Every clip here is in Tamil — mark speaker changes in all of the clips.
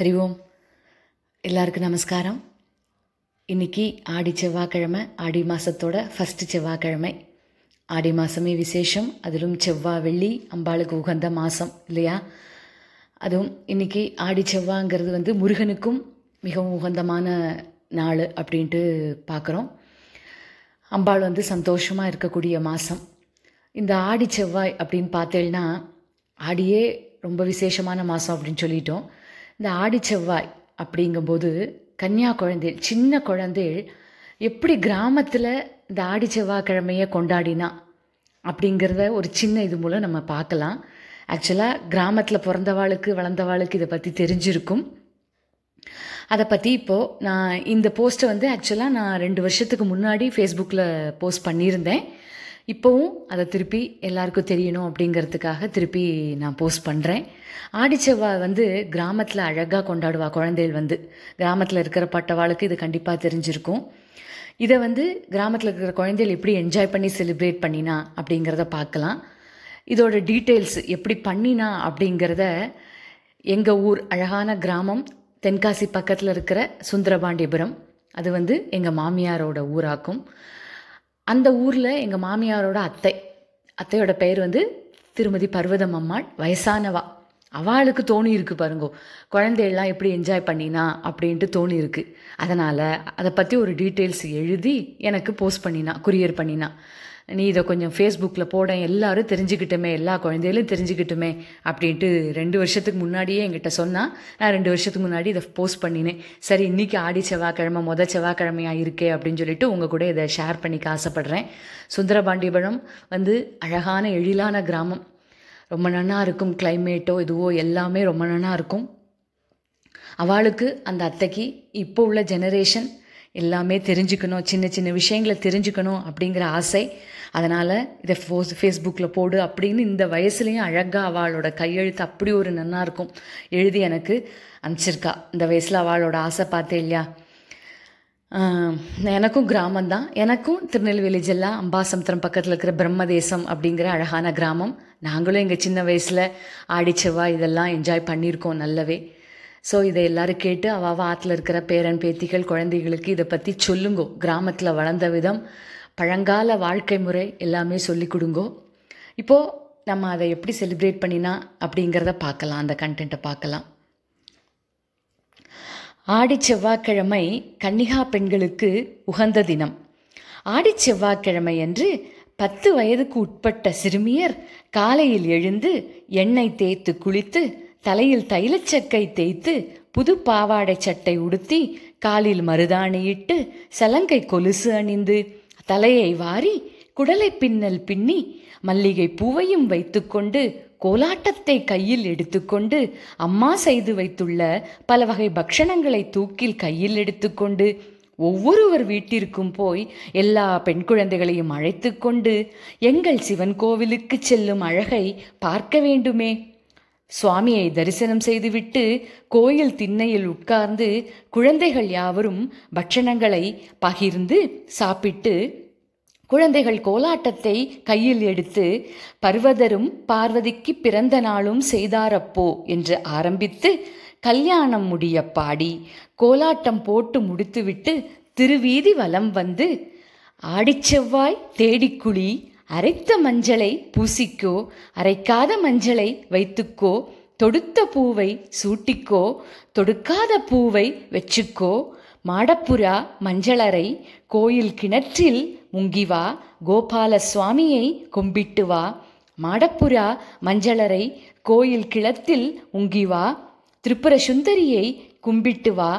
Speaker 1: ஹரி ஓம் எல்லாருக்கும் நமஸ்காரம் இன்றைக்கி ஆடி செவ்வாய்க்கிழமை ஆடி மாதத்தோட ஃபஸ்ட்டு செவ்வாய்க்கிழமை ஆடி மாதமே விசேஷம் அதிலும் செவ்வாய் வெள்ளி அம்பாளுக்கு உகந்த மாதம் இல்லையா அதுவும் இன்றைக்கி ஆடி செவ்வாங்கிறது வந்து முருகனுக்கும் மிகவும் உகந்தமான நாள் அப்படின்ட்டு பார்க்குறோம் அம்பாள் வந்து சந்தோஷமாக இருக்கக்கூடிய மாதம் இந்த ஆடி செவ்வாய் அப்படின்னு பார்த்தேன்னா ஆடியே ரொம்ப விசேஷமான மாதம் அப்படின்னு சொல்லிட்டோம் இந்த ஆடி செவ்வாய் அப்படிங்கும்போது கன்னியா குழந்தை சின்ன குழந்தை எப்படி கிராமத்தில் இந்த ஆடி செவ்வாய் கிழமையை கொண்டாடினா அப்படிங்கிறத ஒரு சின்ன இது மூலம் நம்ம பார்க்கலாம் ஆக்சுவலாக கிராமத்தில் பிறந்தவாளுக்கு வளர்ந்தவாளுக்கு இதை பற்றி தெரிஞ்சிருக்கும் அதை பற்றி இப்போது நான் இந்த போஸ்ட்டை வந்து ஆக்சுவலாக நான் ரெண்டு வருஷத்துக்கு முன்னாடி ஃபேஸ்புக்கில் போஸ்ட் பண்ணியிருந்தேன் இப்போவும் அதை திருப்பி எல்லாருக்கும் தெரியணும் அப்படிங்கிறதுக்காக திருப்பி நான் போஸ்ட் பண்ணுறேன் ஆடிச்செவ்வா வந்து கிராமத்தில் அழகாக கொண்டாடுவா குழந்தைகள் வந்து கிராமத்தில் இருக்கிற பட்டவாளுக்கு இது கண்டிப்பாக தெரிஞ்சிருக்கும் இதை வந்து கிராமத்தில் இருக்கிற குழந்தைகள் எப்படி என்ஜாய் பண்ணி செலிப்ரேட் பண்ணினா அப்படிங்கிறத பார்க்கலாம் இதோட டீட்டெயில்ஸ் எப்படி பண்ணினா அப்படிங்கிறத எங்கள் ஊர் அழகான கிராமம் தென்காசி பக்கத்தில் இருக்கிற சுந்தரபாண்டியபுரம் அது வந்து எங்கள் மாமியாரோட ஊராக்கும் அந்த ஊரில் எங்கள் மாமியாரோட அத்தை அத்தையோட பெயர் வந்து திருமதி பர்வதம் அம்மாள் வயசானவா அவளுக்கு தோணி இருக்கு பாருங்கோ குழந்தையெல்லாம் எப்படி என்ஜாய் பண்ணினா அப்படின்ட்டு தோணி இருக்கு அதனால் அதை பற்றி ஒரு டீட்டெயில்ஸ் எழுதி எனக்கு போஸ்ட் பண்ணினா குரியர் பண்ணினா நீ இதை கொஞ்சம் ஃபேஸ்புக்கில் போட எல்லாரும் தெரிஞ்சுக்கிட்டோமே எல்லா குழந்தைகளும் தெரிஞ்சுக்கிட்டோமே அப்படின்ட்டு ரெண்டு வருஷத்துக்கு முன்னாடியே என்கிட்ட சொன்னால் நான் ரெண்டு வருஷத்துக்கு முன்னாடி இதை போஸ்ட் பண்ணினேன் சரி இன்றைக்கி ஆடி செவ்வாய்க்கிழமை மொதல் செவ்வாய்க்கிழமையாக இருக்கே அப்படின்னு சொல்லிட்டு உங்கள் கூட இதை ஷேர் பண்ணிக்க ஆசைப்பட்றேன் சுந்தரபாண்டிபுரம் வந்து அழகான எழிலான கிராமம் ரொம்ப நன்னா இருக்கும் கிளைமேட்டோ இதுவோ எல்லாமே ரொம்ப நன்னா இருக்கும் அவளுக்கு அந்த அத்தைக்கு இப்போ உள்ள ஜெனரேஷன் எல்லாமே தெரிஞ்சுக்கணும் சின்ன சின்ன விஷயங்களை தெரிஞ்சுக்கணும் அப்படிங்கிற ஆசை அதனால் இதை ஃபோஸ் ஃபேஸ்புக்கில் போடு அப்படின்னு இந்த வயசுலேயும் அழகாக அவளோட கையெழுத்து அப்படி ஒரு நன்னா இருக்கும் எழுதி எனக்கு அனுப்பிச்சிருக்கா இந்த வயசில் அவளோட ஆசை பார்த்தே இல்லையா எனக்கும் கிராமந்தான் எனக்கும் திருநெல்வேலி ஜில்லா அம்பாசமுத்திரம் பக்கத்தில் இருக்கிற பிரம்மதேசம் அப்படிங்கிற அழகான கிராமம் நாங்களும் எங்கள் சின்ன வயசில் ஆடிச்சவா இதெல்லாம் என்ஜாய் பண்ணியிருக்கோம் நல்லாவே ஸோ இதை எல்லோரும் கேட்டு அவள் ஆற்றுல இருக்கிற பேரன் பேத்திகள் குழந்தைகளுக்கு இதை பற்றி சொல்லுங்கோ கிராமத்தில் வளர்ந்த விதம் பழங்கால வாழ்க்கை முறை எல்லாமே சொல்லி கொடுங்கோ இப்போது நம்ம அதை எப்படி செலிப்ரேட் பண்ணினா அப்படிங்கிறத பார்க்கலாம் அந்த கண்டென்ட்டை பார்க்கலாம் ஆடி செவ்வாய்க்கிழமை கன்னிகா பெண்களுக்கு உகந்த தினம் ஆடி செவ்வாய்க்கிழமை என்று பத்து வயதுக்கு உட்பட்ட சிறுமியர் காலையில் எழுந்து எண்ணெய் தேய்த்து குளித்து தலையில் தைலச்சக்கை தேய்த்து புது பாவாடை சட்டை உடுத்தி காலில் மருதாணியிட்டு சலங்கை கொலுசு அணிந்து தலையை வாரி குடலை பின்னல் பின்னி மல்லிகை பூவையும் வைத்துக்கொண்டு கோலாட்டத்தை கையில் எடுத்துக்கொண்டு அம்மா செய்து வைத்துள்ள பல வகை பக்ஷணங்களை தூக்கில் கையில் எடுத்துக்கொண்டு ஒவ்வொருவர் வீட்டிற்கும் போய் எல்லா பெண் குழந்தைகளையும் அழைத்து கொண்டு எங்கள் சிவன் கோவிலுக்கு செல்லும் அழகை பார்க்க வேண்டுமே சுவாமியை தரிசனம் செய்துவிட்டு கோயில் திண்ணையில் உட்கார்ந்து குழந்தைகள் யாவரும் பட்சணங்களை பகிர்ந்து சாப்பிட்டு குழந்தைகள் கோலாட்டத்தை கையில் எடுத்து பர்வதரும் பார்வதிக்கு பிறந்த நாளும் செய்தாரப்போ என்று ஆரம்பித்து கல்யாணம் முடிய பாடி கோலாட்டம் போட்டு முடித்துவிட்டு திருவீதி வலம் வந்து ஆடிச்செவ்வாய் தேடிக்குழி அரைத்த மஞ்சளை பூசிக்கோ அரைக்காத மஞ்சளை வைத்துக்கோ தொடுத்த பூவை சூட்டிக்கோ தொடுக்காத பூவை வச்சுக்கோ மாடப்புறா மஞ்சளறை கோயில் கிணற்றில் முங்கிவா கோபால சுவாமியை கும்பிட்டு வா மாடப்புறா மஞ்சளறை கோயில் கிளத்தில் உங்கிவா திருப்புர சுந்தரியை கும்பிட்டு வா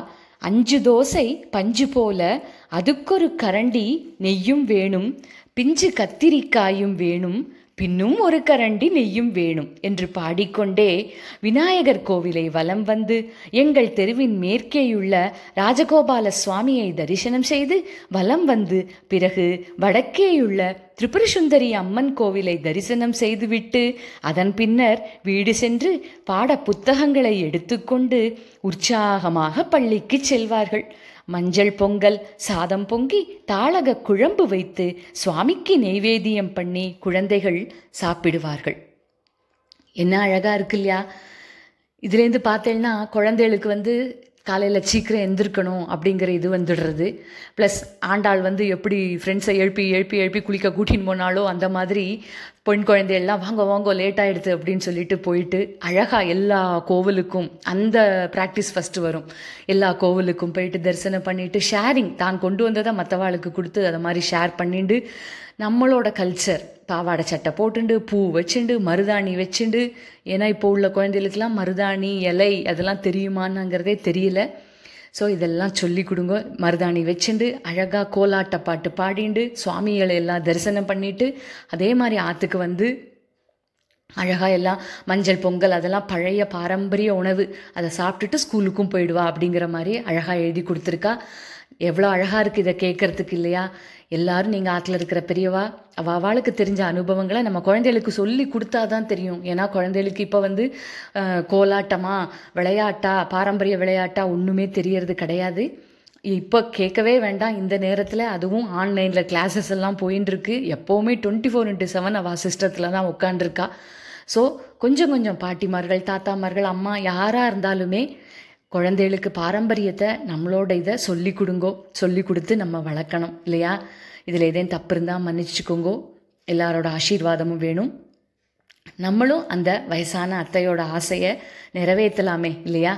Speaker 1: அஞ்சு தோசை பஞ்சு போல அதுக்கொரு கரண்டி நெய்யும் வேணும் பிஞ்சு கத்திரிக்காயும் வேணும் பின்னும் ஒரு கரண்டி நெய்யும் வேணும் என்று பாடிக்கொண்டே விநாயகர் கோவிலை வலம் வந்து எங்கள் தெருவின் மேற்கேயுள்ள ராஜகோபால சுவாமியை தரிசனம் செய்து வலம் வந்து பிறகு வடக்கேயுள்ள திரிபுரசுந்தரி அம்மன் கோவிலை தரிசனம் செய்துவிட்டு அதன் பின்னர் வீடு சென்று பாட புத்தகங்களை எடுத்துக்கொண்டு உற்சாகமாக பள்ளிக்கு செல்வார்கள் மஞ்சள் பொங்கல் சாதம் பொங்கி தாளக குழம்பு வைத்து சுவாமிக்கு நெய்வேதியம் பண்ணி குழந்தைகள் சாப்பிடுவார்கள் என்ன அழகாக இருக்கு இல்லையா இதுலேருந்து பார்த்தேன்னா குழந்தைகளுக்கு வந்து காலையில் சீக்கிரம் எழுந்திருக்கணும் அப்படிங்கிற இது வந்துடுறது ப்ளஸ் ஆண்டாள் வந்து எப்படி ஃப்ரெண்ட்ஸை எழுப்பி எழுப்பி எழுப்பி குளிக்க கூட்டின்னு போனாலோ அந்த மாதிரி பெண் குழந்தையெல்லாம் வாங்க வாங்க லேட் ஆயிடுது அப்படின்னு சொல்லிட்டு போயிட்டு அழகாக எல்லா கோவிலுக்கும் அந்த ப்ராக்டிஸ் ஃபஸ்ட்டு வரும் எல்லா கோவிலுக்கும் போயிட்டு தரிசனம் பண்ணிவிட்டு ஷேரிங் தான் கொண்டு வந்ததை மற்றவாளுக்கு கொடுத்து அதை மாதிரி ஷேர் பண்ணிட்டு நம்மளோட கல்ச்சர் பாவாடை சட்டை போட்டுண்டு பூ வச்சுண்டு மருதாணி வச்சுண்டு ஏன்னா இப்போ உள்ள குழந்தைகளுக்கெல்லாம் மருதாணி இலை அதெல்லாம் தெரியுமான்னுங்கிறதே தெரியல ஸோ இதெல்லாம் சொல்லி கொடுங்க மருதாணி வச்சுண்டு அழகாக கோலாட்ட பாட்டு பாடிண்டு சுவாமிகளை எல்லாம் தரிசனம் பண்ணிவிட்டு அதே மாதிரி ஆற்றுக்கு வந்து அழகாக எல்லாம் மஞ்சள் பொங்கல் அதெல்லாம் பழைய பாரம்பரிய உணவு அதை சாப்பிட்டுட்டு ஸ்கூலுக்கும் போயிடுவா அப்படிங்கிற மாதிரி அழகாக எழுதி கொடுத்துருக்கா எவ்வளோ அழகாக இருக்குது இதை கேட்குறதுக்கு இல்லையா எல்லாரும் நீங்கள் ஆற்றில் இருக்கிற பெரியவா அவளுக்கு தெரிஞ்ச அனுபவங்களை நம்ம குழந்தைகளுக்கு சொல்லி கொடுத்தா தான் தெரியும் ஏன்னா குழந்தைகளுக்கு இப்போ வந்து கோலாட்டமா விளையாட்டா பாரம்பரிய விளையாட்டா ஒன்றுமே தெரியறது கிடையாது இப்போ கேட்கவே வேண்டாம் இந்த நேரத்தில் அதுவும் ஆன்லைனில் கிளாஸஸ் எல்லாம் போயின்னு இருக்கு எப்போவுமே டுவெண்ட்டி ஃபோர் இன்ட்டு செவன் அவள் சிஸ்டத்தில் தான் உட்காண்டிருக்கா ஸோ கொஞ்சம் கொஞ்சம் பாட்டிமார்கள் தாத்தாமார்கள் அம்மா யாராக இருந்தாலுமே குழந்தைகளுக்கு பாரம்பரியத்தை நம்மளோட இதை சொல்லி கொடுங்கோ சொல்லி கொடுத்து நம்ம வளர்க்கணும் இல்லையா இதில் எதையும் தப்பு இருந்தால் மன்னிச்சுக்கோங்கோ எல்லாரோட ஆசீர்வாதமும் வேணும் நம்மளும் அந்த வயசான அத்தையோட ஆசையை நிறைவேற்றலாமே இல்லையா